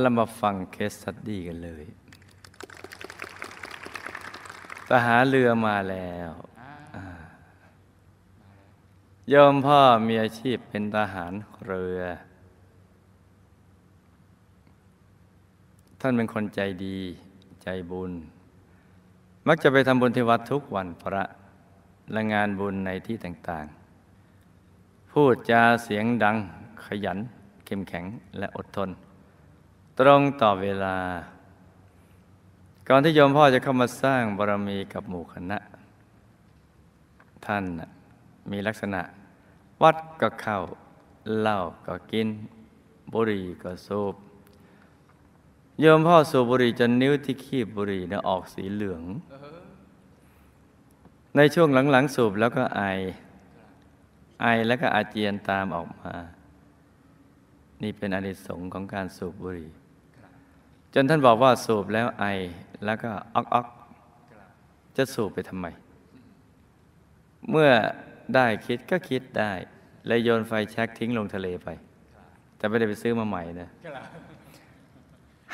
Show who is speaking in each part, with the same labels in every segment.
Speaker 1: เรามาฟังเคสสตดี้กันเลย ทหารเรือมาแล้วยอมพ่อมีอาชีพเป็นทหารเรือ ท่านเป็นคนใจดี ใจบุญ มักจะไปทำบุญที่วัดทุกวันพระ และงานบุญในที่ต่างๆ พูดจาเสียงดังขยัน เข้มแข็งและอดทนตรงต่อเวลา ก่อนที่โยมพ่อจะเข้ามาสร้างบารมีกับหมู่คณะ ท่านมีลักษณะวัดก็เข้าเหล้าก็กิน บุหรี่ก็สูบโยมพ่อสูบบุหรี่จนนิ้วที่คีบบุหรี่เนี่ออกสีเหลืองในช่วงหลังๆสูบแล้วก็ไอไอแล้วก็อาเจียนตามออกมา นี่เป็นอนิสงส์ของการสูบบุหรี่จนท่านบอกว่าสูบแล้วไอแล้วก็ออกออกจะสูบไปทำไม เมื่อได้คิดก็คิดได้เลยโยนไฟแช็กทิ้งลงทะเลไป แต่ไม่ได้ไปซื้อมาใหม่นะ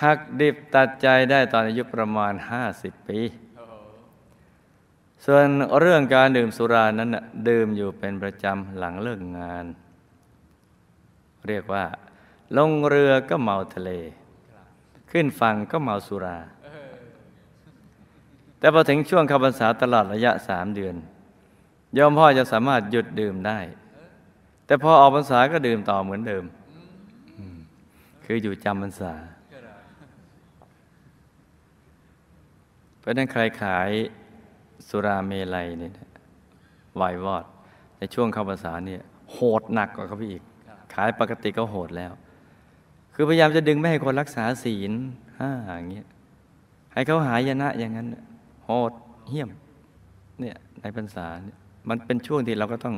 Speaker 1: หักดิบตัดใจได้ตอนอายุประมาณห้าสิบปี ส่วนเรื่องการดื่มสุรานั้นดื่มอยู่เป็นประจำหลังเลิกงาน เรียกว่า ลงเรือก็เมาทะเลขึ้นฟังก็เมาสุรา แต่พอถึงช่วงคำพรรษาตลอดระยะสามเดือนยอมพ่อจะสามารถหยุดดื่มได้ แต่พอออกพรรษาก็ดื่มต่อเหมือนเดิม คืออยู่จำพรรษา เพราะนั้นใครขายสุราเมลัยเนี่ยวายวอดในช่วงเข้าภาษาเนี่ยโหดหนักกว่าเขาพี่อีก ขายปกติก็โหดแล้วคือพยายามจะดึงไม่ให้คนรักษาศีลห้าอย่างเงี้ย ให้เขาหายนะอย่างนั้นโหดเหี้ยมเนี่ย ในภาษา มันเป็นช่วงที่เราก็ต้อง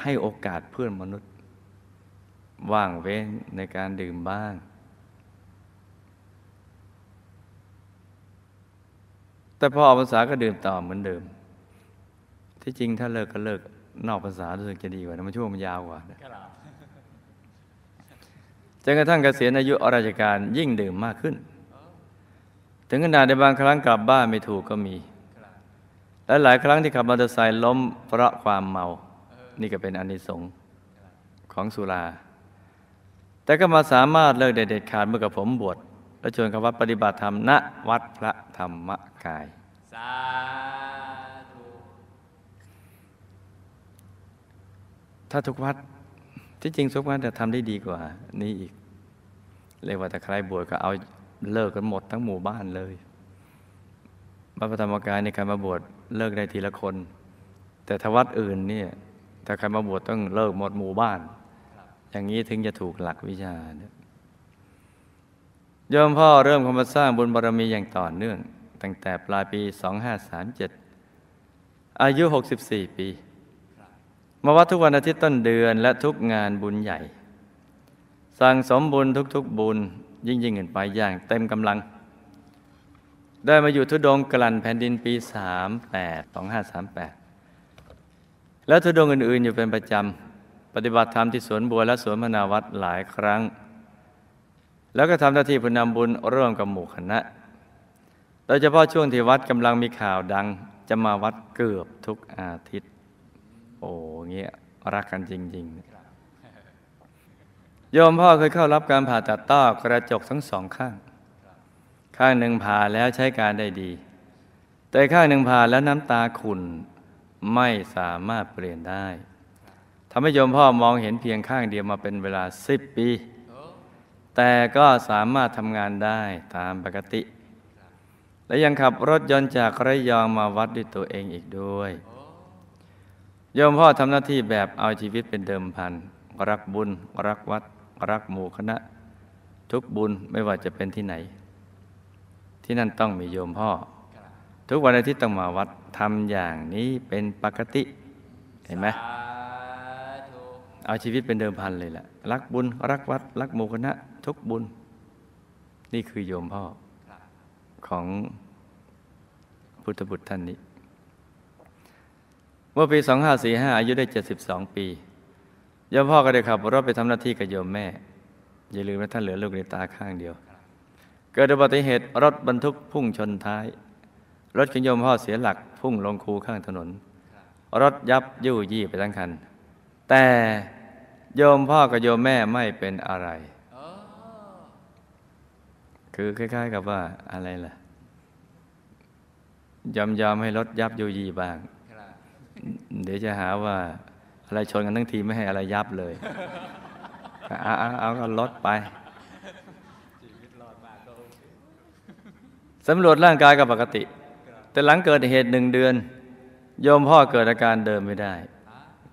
Speaker 1: ให้โอกาสเพื่อนมนุษย์ว่างเว้นในการดื่มบ้าง แต่พอออกภาษาก็ดื่มต่อเหมือนเดิม ที่จริงถ้าเลิกก็เลิกนอกภาษารู้สึกจะดีกว่านะมันช่วงมันยาวกว่าจนกระทั่งเกษียณอายุราชการยิ่งดื่มมากขึ้น ถึงขนาดในบางครั้งกลับบ้านไม่ถูกก็มี และหลายครั้งที่ขับมอเตอร์ไซค์ล้ม เพราะความเมา นี่ก็เป็นอนิสงส์ของสุรา แต่ก็มาสามารถเลิกเด็ดขาดเมื่อกับผมบวชและชวนคำวัดปฏิบัติธรรมณวัดพระธรรมกาย ถ้าทุกวัดที่จริงสุกวันจะทำได้ดีกว่านี่อีกเียว่าแต่ใครบวชก็เอาเลิกกันหมดทั้งหมู่บ้านเลยบัพระธรรมกายในการมาบวชเลิกได้ทีละคน แต่ทวัดอื่นเนี่ยถ้าใครมาบวชต้องเลิกหมดหมู่บ้าน อย่างนี้ถึงจะถูกหลักวิชา่ยมพ่อเริ่มคำ้ามาสร้างบุญบารรมีอย่างต่อเนื่อง ตั้งแต่ปลายปี 2537อายุ 64 ปีมาวัดทุกวันอาทิตย์ต้นเดือน และทุกงานบุญใหญ่ สั่งสมบุญทุกๆ บุญยิ่งยิ่งเงินไปอย่าง เต็มกำลัง ได้มาอยู่ทุดงกลั่นแผ่นดินปี38 2538และทุดงอื่นๆอยู่เป็นประจำปฏิบัติธรรมที่สวนบัวและสวนพนาวัดหลายครั้ง แล้วก็ทำหน้าที่ผู้นำบุญร่วมกับหมู่คณะโดยเฉพาะช่วงที่วัดกำลังมีข่าวดังจะมาวัดเกือบทุกอาทิตย์โอ้เงี้ยรักกันจริง ๆ โยมพ่อเคยเข้ารับการผ่าตัดต้อกระจกทั้งสองข้าง ข้างหนึ่งผ่าแล้วใช้การได้ดี แต่ข้างหนึ่งผ่าแล้วน้ำตาขุ่นไม่สามารถเปลี่ยนได้ทำให้โยมพ่อมองเห็นเพียงข้างเดียวมาเป็นเวลาสิบปี แต่ก็สามารถทำงานได้ตามปกติ และยังขับรถยนต์จากระยองมาวัดด้วยตัวเองอีกด้วยโยมพ่อทำหน้าที่แบบเอาชีวิตเป็นเดิมพันรักบุญรักวัดรักหมู่คณะ ทุกบุญไม่ว่าจะเป็นที่ไหน ที่นั่นต้องมีโยมพ่อ ทุกวันอาทิตย์ต้องมาวัดทำอย่างนี้เป็นปกติเห็นไหมเอาชีวิตเป็นเดิมพันเลยแหละรักบุญรักวัด รักหมู่คณะทุกบุญ นี่คือโยมพ่อ ของพุทธบุตรท่านนี้เมื่อปี 2545 อายุ ได้ 72 ปีโยมพ่อก็ได้ขับรถไปทำหน้าที่กับโยมแม่ อย่าลืมว่าท่านเหลือลูกในตาข้างเดียว เกิดอุบัติเหตุรถบรรทุกพุ่งชนท้าย รถของโยมพ่อเสียหลักพุ่งลงคูข้างถนน รถยับยู่ยี่ไปทั้งคัน แต่โยมพ่อกับโยมแม่ไม่เป็นอะไร คือคล้ายๆกับว่าอะไรล่ะยอมยอมให้รถยับยู่ยี่บ้างเดี๋ยวจะหาว่าอะไรชนกันทั้งทีไม่ให้อะไรยับเลย เอาเอาเอาก็ลดไป สำรวจร่างกายกับปกติ แต่หลังเกิดเหตุหนึ่งเดือน โยมพ่อเกิดอาการเดินไม่ได้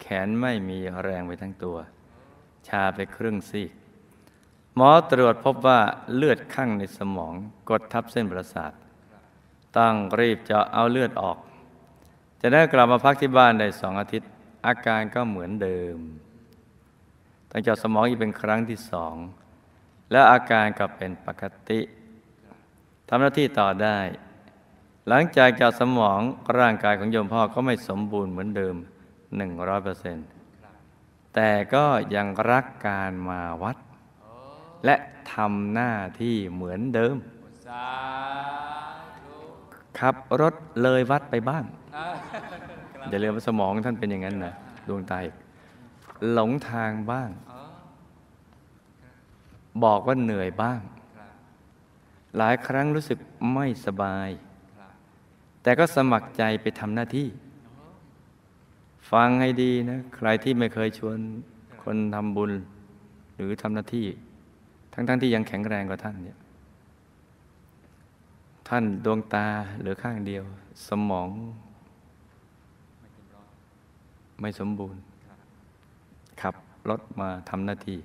Speaker 1: แขนไม่มีแรงไปทั้งตัว ชาไปครึ่งซีกหมอตรวจพบว่าเลือดข้างในสมองกดทับเส้นประสาทต้องรีบจะเอาเลือดออกจะได้กลับมาพักที่บ้านได้สองอาทิตย์ อาการก็เหมือนเดิมตั้งจากสมองอีกเป็นครั้งที่สองแล้วอาการก็เป็นปกติทำหน้าที่ต่อได้ หลังจากจากสมองร่างกายของโยมพ่อก็ไม่สมบูรณ์เหมือนเดิมหนึ่งรอนต์แต่ก็ยังรักการมาวัดและทำหน้าที่เหมือนเดิม ขับรถเลยวัดไปบ้างอย่าลืมสมองท่านเป็นอย่างนั้นนะดวงตาหลงทางบ้าง บอกว่าเหนื่อยบ้าง หลายครั้งรู้สึกไม่สบาย แต่ก็สมัครใจไปทำหน้าที่ ฟังให้ดีนะใครที่ไม่เคยชวน คนทำบุญ หรือทำหน้าที่ ทั้งๆทที่ยังแข็งแรงกว่าท่านเนี่ยท่านดวงตาหรือข้างเดียว สมองไม่สมบูรณ์ ขับรถมาทำหน้าที่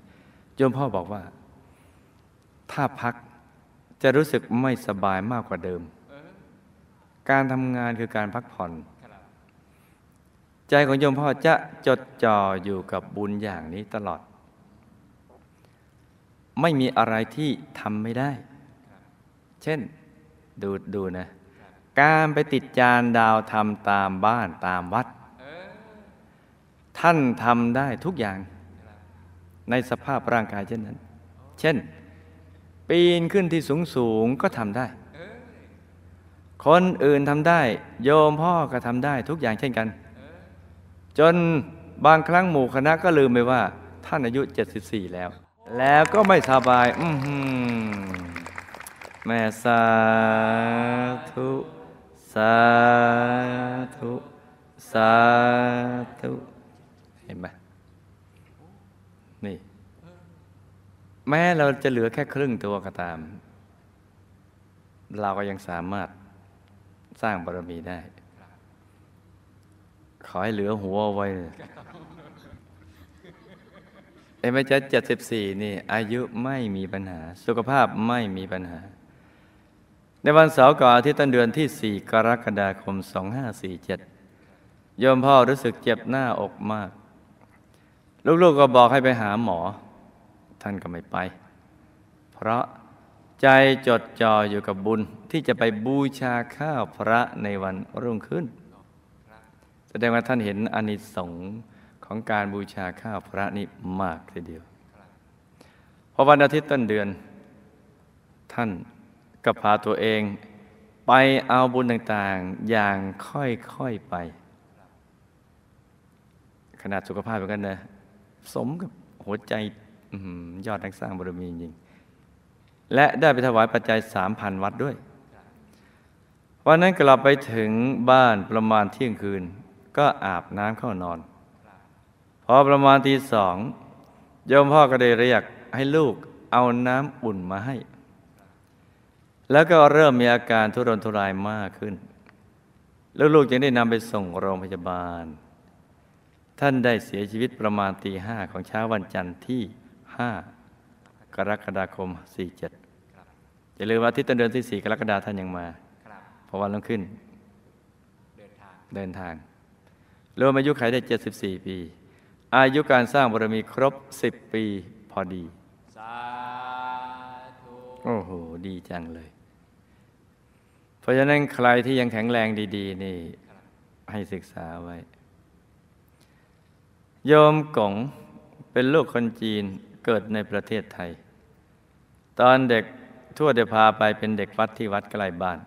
Speaker 1: โยมพ่อบอกว่า ถ้าพักจะรู้สึกไม่สบายมากกว่าเดิม การทำงานคือการพักผ่อน ใจของโยมพ่อจะจดจ่ออยู่กับบุญอย่างนี้ตลอด ไม่มีอะไรที่ทำไม่ได้ เช่น ดูดูนะ การไปติดจานดาวทำตามบ้านตามวัดท่านทำได้ทุกอย่าง ในสภาพร่างกายเช่นนั้น เช่น ปีนขึ้นที่สูงสูงก็ทำได้ คนอื่นทำได้ โยมพ่อก็ทำได้ทุกอย่างเช่นกัน จนบางครั้งหมู่คณะก็ลืมไปว่า ท่านอายุ 74 แล้ว แล้วก็ไม่สบาย อืมแม่สาแม้เราจะเหลือแค่ครึ่งตัวก็ตาม เราก็ยังสามารถสร้างบารมีได้ ขอให้เหลือหัวไว้เอ็ม่จะเจ็ดสิบสี่นี่ อายุไม่มีปัญหา สุขภาพไม่มีปัญหา ในวันเสาร์ก่อนที่ต้นเดือนที่สี่กรกฎาคมสสองห้าี่เจ็โยมพ่อรู้สึกเจ็บหน้าอกมาก ลูกๆกก็บอกให้ไปหาหมอท่านก็ไม่ไป เพราะใจจดจ่ออยู่กับบุญที่จะไปบูชาข้าวพระในวันรุ่งขึ้น แสดงว่าท่านเห็นอนิสงส์ของการบูชาข้าวพระนี้มากทีเดียวพอวันอาทิตย์ต้นเดือน ท่านก็พาตัวเอง ไปเอาบุญต่าง ๆ อย่างค่อย ๆ ไป ขนาดสุขภาพเหมือนกันนะ สมกับหัวใจยอดนักสร้างบารมีจริง และได้ไปถวายปัจจัยสามพันวัดด้วย วันนั้นกลับไปถึงบ้านประมาณเที่ยงคืน ก็อาบน้ำเข้านอน พอประมาณตีสองโยมพ่อก็ได้เรียกให้ลูกเอาน้ำอุ่นมาให้ แล้วก็เริ่มมีอาการทุรนทุรายมากขึ้น แล้วลูกจึงได้นำไปส่งโรงพยาบาล ท่านได้เสียชีวิตประมาณตีห้าของเช้าวันจันทร์ที่5 กรกฎาคม 47อย่าลืมว่าที่ต้นเดือนที่ 4 กรกฎาท่านยังมาเพราะวันลงขึ้น เดินทาง เดินทางรวมอายุขัยได้ 74 ปี อายุการสร้างบารมีครบ 10 ปี พอดีโอ้โห ดีจังเลย เพราะฉะนั้นใครที่ยังแข็งแรงดี ๆ นี่ ให้ศึกษาไว้ โยมกงเป็นลูกคนจีนเกิดในประเทศไทย ตอนเด็กทวดได้พาไปเป็นเด็กวัดที่วัดใกล้บ้าน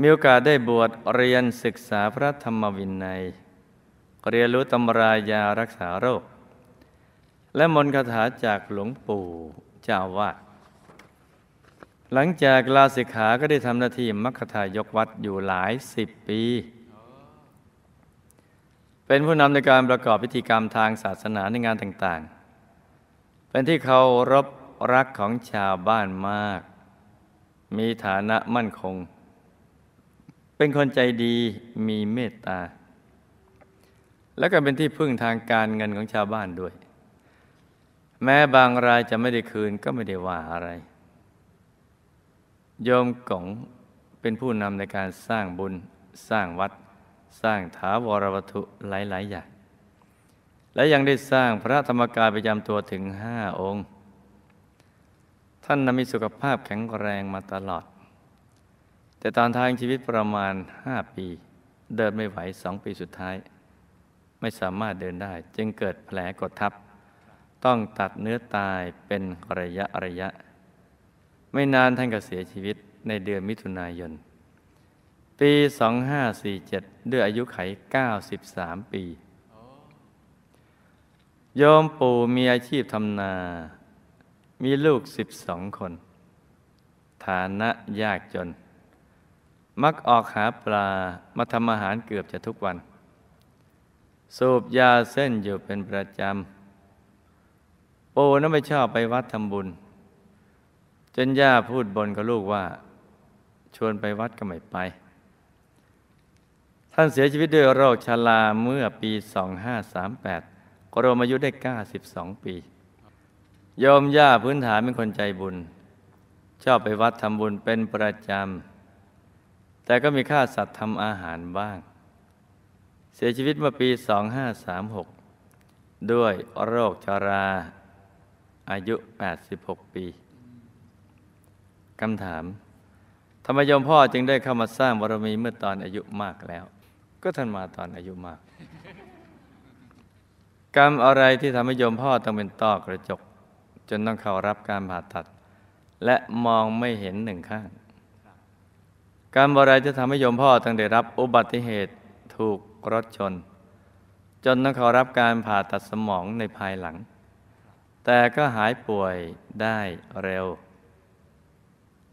Speaker 1: มีโอกาสได้บวชเรียนศึกษาพระธรรมวินัยเรียนรู้ตำรายารักษาโรค และมนต์คาถาจากหลวงปู่เจ้าวาดหลังจากลาสิกขา ก็ได้ทำหน้าที่มัคคทายกวัดอยู่หลายสิบปี เป็นผู้นำในการประกอบพิธีกรรมทางศาสนาในงานต่าง ๆเป็นที่เคารพรักของชาวบ้านมาก มีฐานะมั่นคง เป็นคนใจดีมีเมตตา และก็เป็นที่พึ่งทางการเงินของชาวบ้านด้วย แม้บางรายจะไม่ได้คืนก็ไม่ได้ว่าอะไร โยมกงเป็นผู้นำในการสร้างบุญสร้างวัด สร้างถาวรวัตถุหลายๆอย่างและยังได้สร้างพระธรรมกายประจำตัวถึงห้าองค์ ท่านมีสุขภาพแข็งแรงมาตลอด แต่ตอนทางชีวิตประมาณห้าปี เดินไม่ไหวสองปีสุดท้าย ไม่สามารถเดินได้ จึงเกิดแผลกดทับต้องตัดเนื้อตายเป็นระยะระยะ ไม่นานท่านก็เสียชีวิตในเดือนมิถุนายน ปี 2547 ด้วยอายุไข 93 ปีโยมปู่มีอาชีพทำนา มีลูกสิบสองคน ฐานะยากจน มักออกหาปลามาทำอาหารเกือบจะทุกวัน สูบยาเส้นอยู่เป็นประจำ ปู่นั้นไม่ชอบไปวัดทำบุญ จนย่าพูดบนกับลูกว่าชวนไปวัดก็ไม่ไป ท่านเสียชีวิตด้วยโรคชราเมื่อปี 2538รวมอายุได้ 92 ปี โยมย่าพื้นฐานเป็นคนใจบุญ ชอบไปวัดทำบุญเป็นประจำแต่ก็มีค่าสัตว์ทำอาหารบ้าง เสียชีวิตามีสอปี 2536 ด้วยโรคชรา อายุ 86 ปีคำถามทำไมโยมพ่อจึงได้เข้ามาสร้างบารมีเมื่อตอนอายุมากแล้ว ก็ท่านมาตอนอายุมากกรรมอะไรที่ทำให้โยมพ่อต้องเป็นต้อกระจก จนต้องเข้ารับการผ่าตัด และมองไม่เห็นหนึ่งข้างกรรมอะไรที่ทำให้โยมพ่อต้องได้รับ อุบัติเหตุถูกรถชน จนต้องเข้ารับการผ่าตัดสมองในภายหลัง แต่ก็หายป่วยได้เร็ว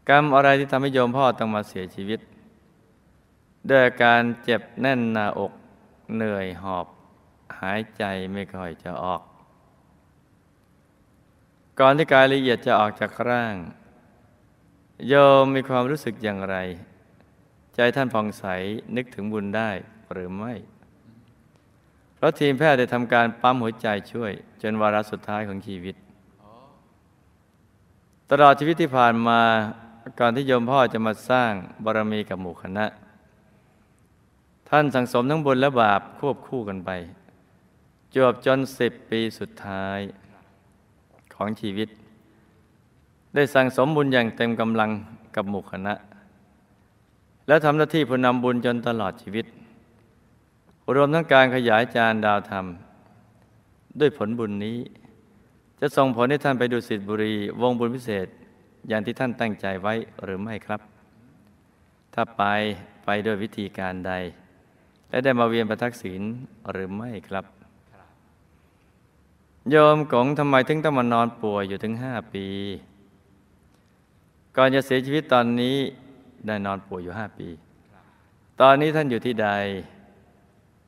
Speaker 1: กรรมอะไรที่ทำให้โยมพ่อต้องมาเสียชีวิตด้วยการเจ็บแน่นหน้าอกเหนื่อยหอบหายใจไม่ค่อยจะออก ก่อนที่กายละเอียดจะออกจากร่าง โยมมีความรู้สึกอย่างไร ใจท่านผ่องใสนึกถึงบุญได้หรือไม่ เพราะทีมแพทย์ได้ทำการปั๊มหัวใจช่วย จนวาระสุดท้ายของชีวิตตลอดชีวิตที่ผ่านมา ก่อนที่โยมพ่อจะมาสร้างบารมีกับหมู่คณะ ท่านสั่งสมทั้งบุญและบาปควบคู่กันไปจบจนสิบปีสุดท้ายของชีวิต ได้สั่งสมบุญอย่างเต็มกำลังกับหมู่คณะ และทำหน้าที่ผู้นำบุญจนตลอดชีวิตรวมทั้งการขยายจานดาวธรรม ด้วยผลบุญนี้ จะส่งผลให้ท่านไปดูสิทธิบุรีวงบุญพิเศษอย่างที่ท่านตั้งใจไว้หรือไม่ครับ ถ้าไปไปด้วยวิธีการใด และได้มาเวียนประทักษิณหรือไม่ครับโยมกงทำไมถึงต้องมานอนป่วยอยู่ถึงห้าปี ก่อนจะเสียชีวิตตอนนี้ ได้นอนป่วยอยู่ห้าปี ตอนนี้ท่านอยู่ที่ใด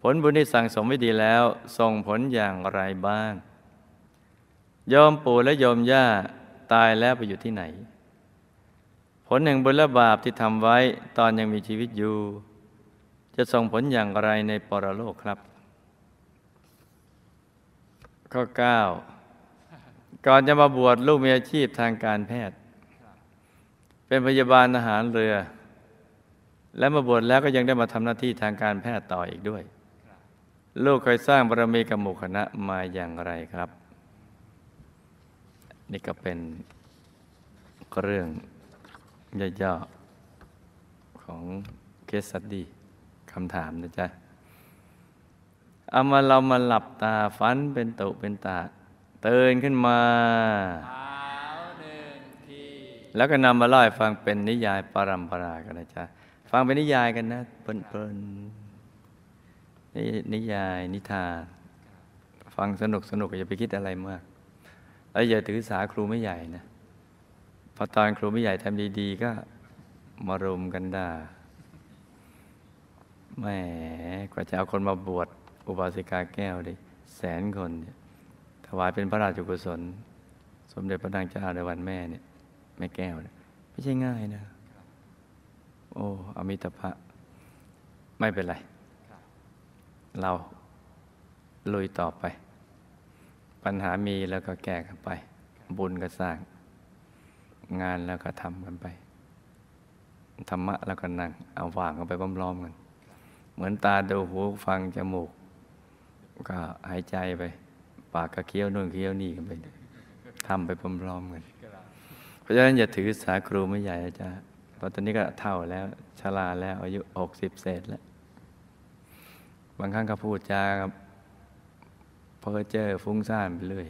Speaker 1: ผลบุญที่สั่งสมไว้ดีแล้วส่งผลอย่างไรบ้างโยมปู่และโยมย่าตายแล้วไปอยู่ที่ไหน ผลแห่งบุญและบาปที่ทำไว้ตอนยังมีชีวิตอยู่ จะส่งผลอย่างไรในปรโลกครับข้อ9ก่อนจะมาบวชลูกมีอาชีพทางการแพทย์ เป็นพยาบาลอาหารเรือ และมาบวชแล้วก็ยังได้มาทำหน้าที่ทางการแพทย์ต่ออีกด้วย ลูกเคยสร้างบารมีกับหมู่คณะมาอย่างไรครับ นี่ก็เป็นเรื่องย่อๆของเคสสตดีคำถามนะจ๊ะเอามาเรามาหลับตา ฝันเป็นตุเป็นตาเตือนขึ้นมาแล้วก็นำมาเล่าให้ฟังเป็นนิยายปรัมปรากันนะจ๊ะฟังเป็นนิยายกันนะเพลินๆนนิยายนิทานฟังสนุกสนุกอย่าไปคิดอะไรมาก แล้วอย่าถือสาครูไม่ใหญ่นะพอตอนครูไม่ใหญ่ทำดีๆก็มารวมกันด่าแหมกว่าจะเอาคนมาบวชอุบาสิกาแก้วดิแสนคนเนี่ยถวายเป็นพระราชกุศล สมเด็จพระนางเจ้าในวันแม่เนี่ยแม่แก้วเนี่ยไม่ใช่ง่ายนะ โอ้ อมิตรพระไม่เป็นไรเราลุยต่อไป ปัญหามีแล้วก็แก้กันไป บุญก็สร้าง งานแล้วก็ทำกันไป ธรรมะแล้วก็นั่งเอาว่างกันไปพร้อมๆกัน เหมือนตาดูหูฟังจมูกก็หายใจไป ปากก็เคี้ยวนู่นเคี้ยวนี่กันไป ทำไปพร้อมๆกันเพราะฉะนั้นอย่าถือสาครูไม่ใหญ่อาจารย์เพราะตอนนี้ก็เท่าแล้วชราแล้ว อายุหกสิบเศษแล้ว บางครั้งก็พูดจาเพอเจอฟุ้งซ่านไปเรื่อย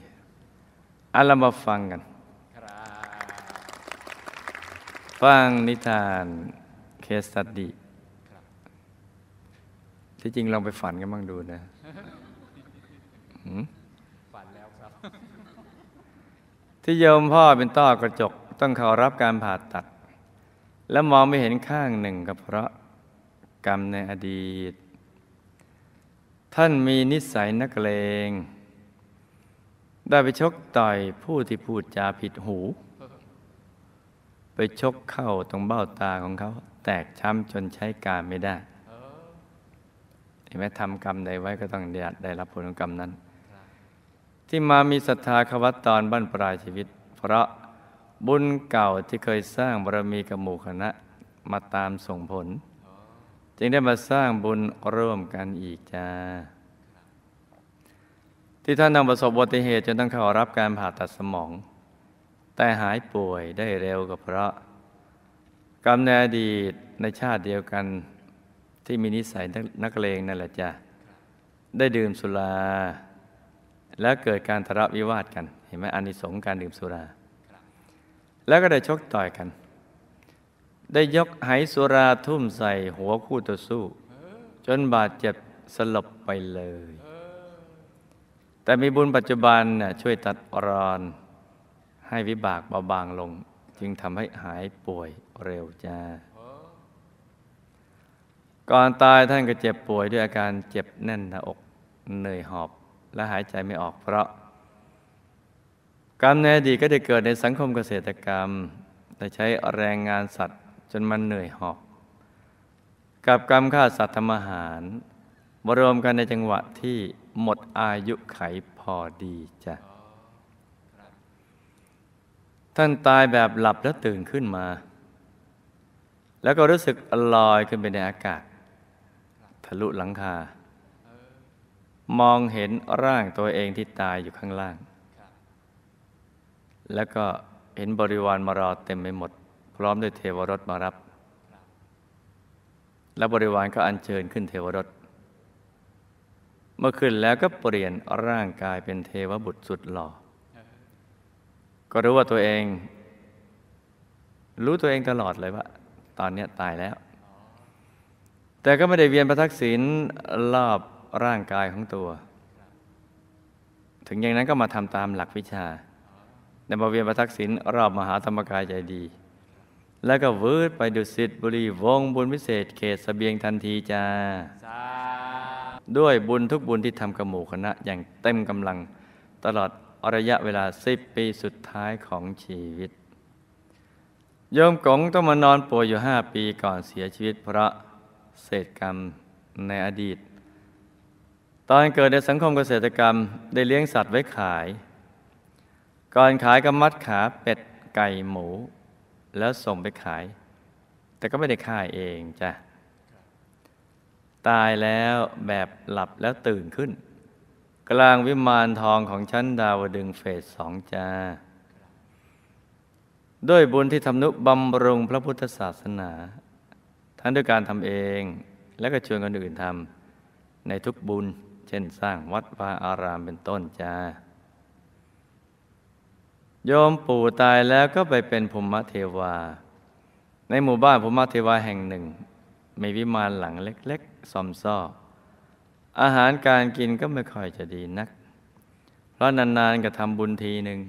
Speaker 1: อะเรามาฟังกันฟังนิทานเคสตัดดี ที่จริงลองไปฝันกันบ้างดูนะฝันแล้วครับที่โยมพ่อเป็นต้อกระจกต้องเขารับการผ่าตัด และมองไม่เห็นข้างหนึ่งกับเพราะกรรมในอดีต ท่านมีนิสัยนักเลงได้ไปชกต่อยผู้ที่พูดจาผิดหู ไปชกเข้าตรงเบ้าตาของเขาแตกช้ำจนใช้การไม่ได้เห็นไหมทำกรรมใดไว้ก็ต้องได้รับผลของกรรมนั้นที่มามีศรัทธาขวัตตอนบั้นปลายชีวิต เพราะบุญเก่าที่เคยสร้างบารมีกับหมู่คณะมาตามส่งผลจึงได้มาสร้างบุญร่วมกันอีกจ้าที่ท่านนำประสบอุบัติเหตุจนต้องเข้ารับการผ่าตัดสมอง แต่หายป่วยได้เร็วกบเพราะ กรรมในอดีตในชาติเดียวกัน ที่มีนิสัยนักเลงนั่นแหละจ้ะได้ดื่มสุราแล้วเกิดการทะเลาะวิวาทกัน เห็นไหมอานิสงส์การดื่มสุรา แล้วก็ได้ชกต่อยกัน ได้ยกไหสุราทุ่มใส่หัวคู่ต่อสู้ จนบาดเจ็บสลบไปเลย แต่มีบุญปัจจุบันน่ยช่วยตัดอรอน ให้วิบากเบาบางลง จึงทำให้หายป่วยเร็วจ้าก่อนตายท่านก็เจ็บป่วยด้วยอาการเจ็บแน่นหน้าอกเหนื่อยหอบและหายใจไม่ออกเพราะ กรรมในอดีตก็ได้เกิดในสังคมเกษตรกรรมได้ใช้แรงงานสัตว์จนมันเหนื่อยหอบ กับกรรมฆ่าสัตว์ทำอาหารบรวมกันในจังหวะที่หมดอายุไขพอดีจ้ะ ท่านตายแบบหลับแล้วตื่นขึ้นมา แล้วก็รู้สึกลอยขึ้นไปในอากาศทะลุหลังคามองเห็นร่างตัวเองที่ตายอยู่ข้างล่าง แล้วก็เห็นบริวารมารอเต็มไปหมด พร้อมด้วยเทวรถมารับ แล้วบริวารก็อัญเชิญขึ้นเทวรถเมื่อขึ้นแล้วก็เปลี่ยนร่างกายเป็นเทวบุตรสุดหล่อ ก็รู้ว่าตัวเอง รู้ตัวเองตลอดเลยว่า ตอนนี้ตายแล้ว แต่ก็ไม่ได้เวียนประทักษิณรอบร่างกายของตัว ถึงอย่างนั้นก็มาทำตามหลักวิชา ในบเวียนประทักษิณรอบมหาธรรมกายใจดี แล้วก็วืดไปดุสิตบุรี วงบุญวิเศษ เขตสเสบียงทันทีจ้าด้วยบุญทุกบุญที่ทำกระหมูคณะอย่างเต็มกำลังตลอดระยะเวลาสิบปีสุดท้ายของชีวิต โยมกงต้องมานอนป่วยอยู่ห้าปีก่อนเสียชีวิตเพราะเศษกรรมในอดีตตอนเกิดในสังคมเกษตรกรรมได้เลี้ยงสัตว์ไว้ขาย ก่อนขายก็มัดขาเป็ดไก่หมู แล้วส่งไปขาย แต่ก็ไม่ได้ขายเองจ้ะ ตายแล้วแบบหลับแล้วตื่นขึ้น กลางวิมานทองของชั้นดาวดึงเฟสสองจ้า ด้วยบุญที่ทำนุบำรุงพระพุทธศาสนา ทั้งด้วยการทำเองและก็ชวนคนอื่นทำในทุกบุญเช่นสร้างวัดวาอารามเป็นต้นจ้า โยมปู่ตายแล้วก็ไปเป็นภูมิเทวา ในหมู่บ้านภูมิเทวาแห่งหนึ่ง มีวิมานหลังเล็ก ๆซอมซ่อ อาหารการกินก็ไม่ค่อยจะดีนัก เพราะนาน ๆก็ทำบุญทีหนึ่ง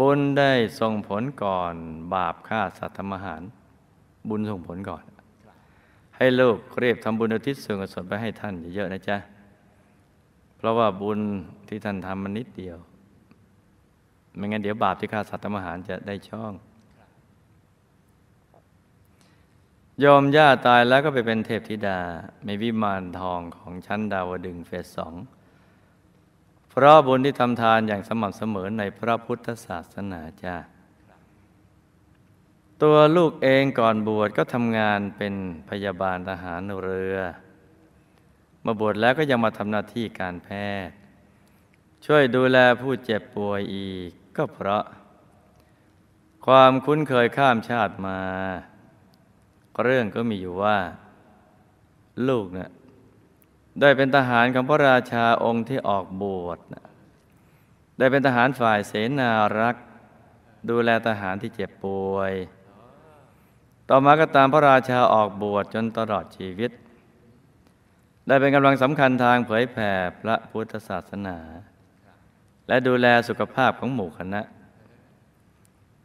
Speaker 1: บุญได้ส่งผลก่อนบาปฆ่าสัตว์ธรรมหาร บุญส่งผลก่อนให้ลูกเรียบทำบุญอุทิศส่วนกุศลไปให้ท่านเยอะๆนะจ๊ะ เพราะว่าบุญที่ท่านทำมันนิดเดียว ไม่งั้นเดี๋ยวบาปที่ฆ่าสัตว์ทรรมหารจะได้ช่อง ยอมย่าตายแล้วก็ไปเป็นเทพธิดาในวิมานทองของชั้นดาวดึงเฟสสอง เพราะบุญที่ทำทานอย่างสม่ำเสมอในพระพุทธศาสนาจ้าตัวลูกเองก่อนบวชก็ทำงานเป็นพยาบาลทหารเรือ มาบวชแล้วก็ยังมาทำหน้าที่การแพทย์ ช่วยดูแลผู้เจ็บป่วยอีก ก็เพราะ ความคุ้นเคยข้ามชาติมา เรื่องก็มีอยู่ว่าลูกเนะี่ยได้เป็นทหารของพระราชาองค์ที่ออกบวชนะได้เป็นทหารฝ่ายเสนารักษ์ดูแลทหารที่เจ็บป่วยต่อมาก็ตามพระราชาออกบวชจนตลอดชีวิต ได้เป็นกำลังสำคัญทางเผยแผ่พระพุทธศาสนา และดูแลสุขภาพของหมู่คณะ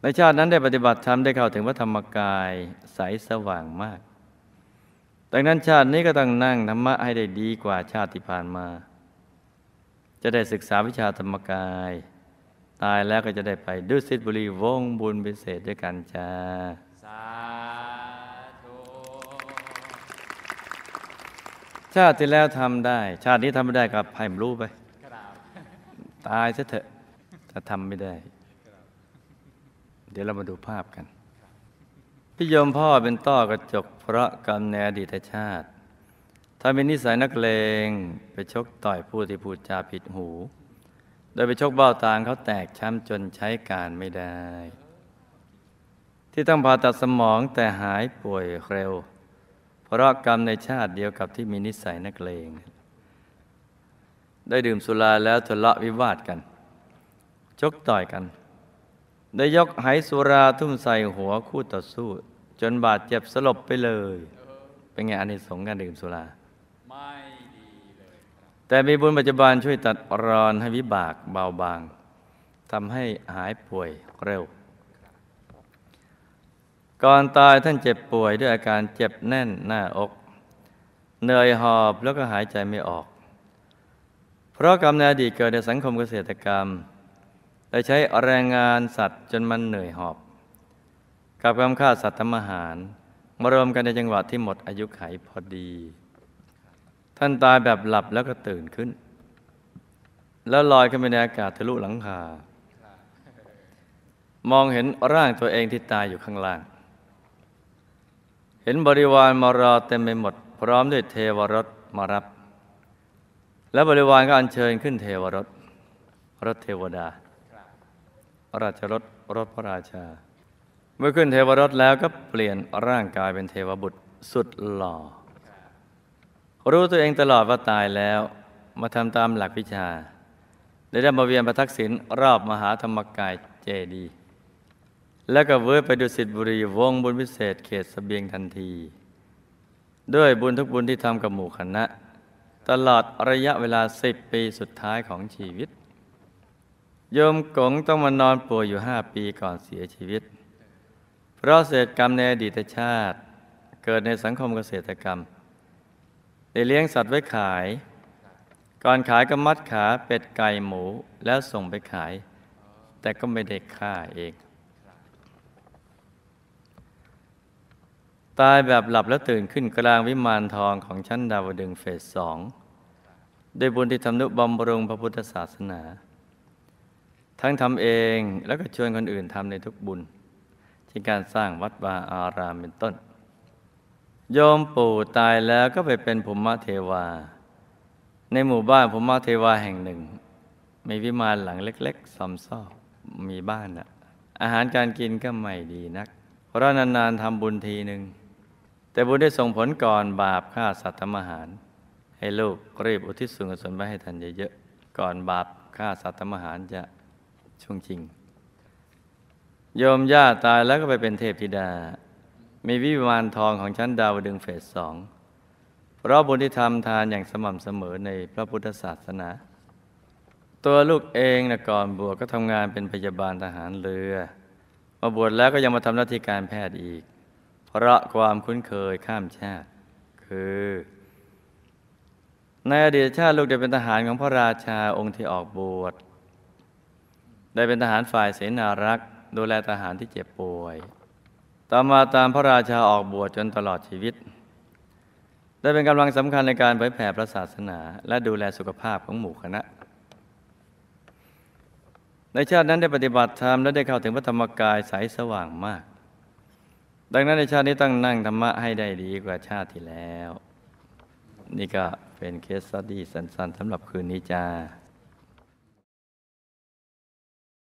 Speaker 1: ในชาตินั้นได้ปฏิบัติธรรมได้เข้าถึงพระธรรมกายใสสว่างมากดังนั้นชาตินี้ก็ต้องนั่งธรรมะให้ได้ดีกว่าชาติที่ผ่านมา จะได้ศึกษาวิชาธรรมกาย ตายแล้วก็จะได้ไปดุสิตบุรีวงบุญพิเศษด้วยกันจ้าชาติที่แล้วทำได้ ชาตินี้ทำไม่ได้กับให้มันรู้ไปตายซะเถอะถ้าทำไม่ได้ เดี๋ยวเรามาดูภาพกันพี่โยมพ่อเป็นต้อกระจกเพราะกรรมในอดีตชาติถ้าเป็นนิสัยนักเลงไปชกต่อยผู้ที่พูดจาผิดหู โดยไปชกเบ้าตาเขาแตกช้ำจนใช้การไม่ได้ ที่ต้องผ่าตัดสมองแต่หายป่วยเร็วพราะกรรมในชาติเดียวกับที่มีนิสัยนักเลง ได้ดื่มสุราแล้วทะเลาะวิวาทกันชกต่อยกัน ได้ยกไหสุราทุ่มใส่หัวคู่ต่อสู้ จนบาดเจ็บสลบไปเลย เป็นไงอันนี้สงการดื่มสุราไม่ดีเลยแต่มีบุญปัจจุบันช่วยตัดรอนให้วิบากเบาบางทำให้หายป่วยเร็วก่อนตายท่านเจ็บป่วยด้วยอาการเจ็บแน่นหน้าอก เหนื่อยหอบแล้วก็หายใจไม่ออก เพราะกรรมในอดีตเกิดในสังคมเกษตรกรรม ได้ใช้แรงงานสัตว์จนมันเหนื่อยหอบ กับกวามฆ่าสัตว์ทำอาหารมารวมกันในจังหวะที่หมดอายุไขพอดี ท่านตายแบบหลับแล้วก็ตื่นขึ้น แล้วลอยขึ้นไปในอากาศทะลุหลังคา มองเห็นร่างตัวเองที่ตายอยู่ข้างล่างเห็นบริวารมารอเต็มไปหมดพร้อมด้วยเทวรถมารับ และบริวารก็อัญเชิญขึ้นเทวรถรถเทวดา ราชรถรถพระราชา เมื่อขึ้นเทวรถแล้วก็เปลี่ยนร่างกายเป็นเทวบุตรสุดหล่อ รู้ตัวเองตลอดว่าตายแล้วมาทำตามหลักวิชา ได้ได้มาเวียนประทักษิณรอบมหาธรรมกายเจดีย์แล้วก็เว้ยไปดุสิตบุรีวงบุญพิเศษเขตสเบียงทันที ด้วยบุญทุกบุญที่ทำกับหมู่คณะ ตลอดระยะเวลาสิบปีสุดท้ายของชีวิต โยมกงต้องมานอนป่วยอยู่ห้าปีก่อนเสียชีวิต เพราะเศษกรรมในอดีตชาติ เกิดในสังคมเกษตรกรรมได้เลี้ยงสัตว์ไว้ขาย ก่อนขายก็มัดขาเป็ดไก่หมูแล้วส่งไปขาย แต่ก็ไม่ได้ฆ่าเองตายแบบหลับแล้วตื่นขึ้นกลางวิมานทองของชั้นดาวดึงเฟสสองด้วยบุญที่ทำนุบำรุงพระพุทธศาสนา ทั้งทำเองแล้วก็ชวนคนอื่นทำในทุกบุญ ที่การสร้างวัดวาอารามเป็นต้น โยมปู่ตายแล้วก็ไปเป็นภูมิเทวา ในหมู่บ้านภูมิเทวาแห่งหนึ่ง มีวิมานหลังเล็ก ๆซอมซ้อมีบ้านอะอาหารการกินก็ไม่ดีนักเพราะนานๆทำบุญทีหนึ่งแต่บุญได้ส่งผลก่อนบาปฆ่าสัตว์ทำอาหาร ให้ลูกรีบอุทิศส่วนกุศลไปให้ท่านเยอะๆก่อนบาปฆ่าสัตว์ทำอาหารจะช่วงจริง โยมย่าตายแล้วก็ไปเป็นเทพธิดา มีวิมานทองของชั้นดาวดึงเฟสสอง เพราะบุญที่ทำทานอย่างสม่ำ เสมอในพระพุทธศาสนา ตัวลูกเองนะก่อนบวชก็ทำงานเป็นพยาบาลทหารเรือมาบวชแล้วก็ยังมาทำหน้าที่การแพทย์อีกพราะความคุ้นเคยข้ามชาติ คือในอดีตชาติลูกได้เป็นทหารของพระราชาองค์ที่ออกบวช ได้เป็นทหารฝ่ายเสนารักษ์ดูแลทหารที่เจ็บป่วยต่อมาตามพระราชาออกบวชจนตลอดชีวิต ได้เป็นกำลังสำคัญในการเผยแผ่พระศาสนา และดูแลสุขภาพของหมู่คณะ ในชาตินั้นได้ปฏิบัติธรรมและได้เข้าถึงพระธรรมกายสายสว่างมากดังนั้นในชาตินี้ต้องนั่งธรรมะให้ได้ดีกว่าชาติที่แล้ว นี่ก็เป็นเคสสตี้สั้นๆสำหรับคืนนี้จ้า